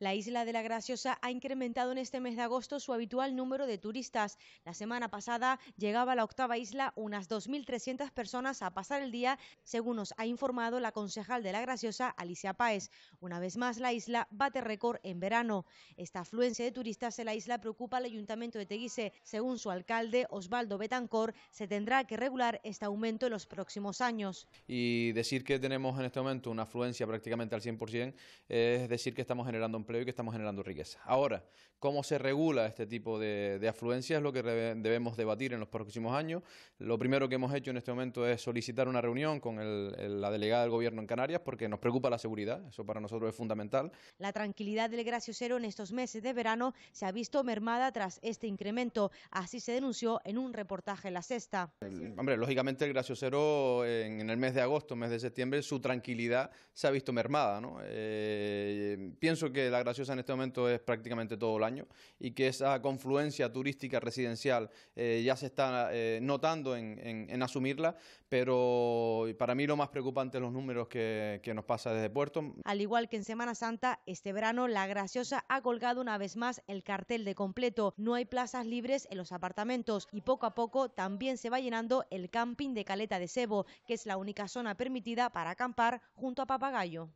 La isla de la Graciosa ha incrementado en este mes de agosto su habitual número de turistas. La semana pasada llegaba a la octava isla unas 2.300 personas a pasar el día, según nos ha informado la concejal de la Graciosa, Alicia Páez. Una vez más, la isla bate récord en verano. Esta afluencia de turistas en la isla preocupa al ayuntamiento de Teguise. Según su alcalde, Osvaldo Betancor, se tendrá que regular este aumento en los próximos años. Y decir que tenemos en este momento una afluencia prácticamente al 100% es decir que estamos generando un y que estamos generando riqueza. Ahora, cómo se regula este tipo de, de afluencia es lo que debemos debatir en los próximos años. Lo primero que hemos hecho en este momento es solicitar una reunión con la delegada del Gobierno en Canarias porque nos preocupa la seguridad, eso para nosotros es fundamental. La tranquilidad del Cero en estos meses de verano se ha visto mermada tras este incremento, así se denunció en un reportaje en La Sexta. hombre, lógicamente el graciosero en, en, el mes de agosto, mes de septiembre, su tranquilidad se ha visto mermada. Eh, pienso que la la Graciosa en este momento es prácticamente todo el año y que esa confluencia turística residencial eh, ya se está eh, notando en, asumirla, pero para mí lo más preocupante son los números que, que nos pasa desde Puerto. Al igual que en Semana Santa, este verano la Graciosa ha colgado una vez más el cartel de completo. No hay plazas libres en los apartamentos y poco a poco también se va llenando el camping de Caleta de Sebo, que es la única zona permitida para acampar junto a Papagayo.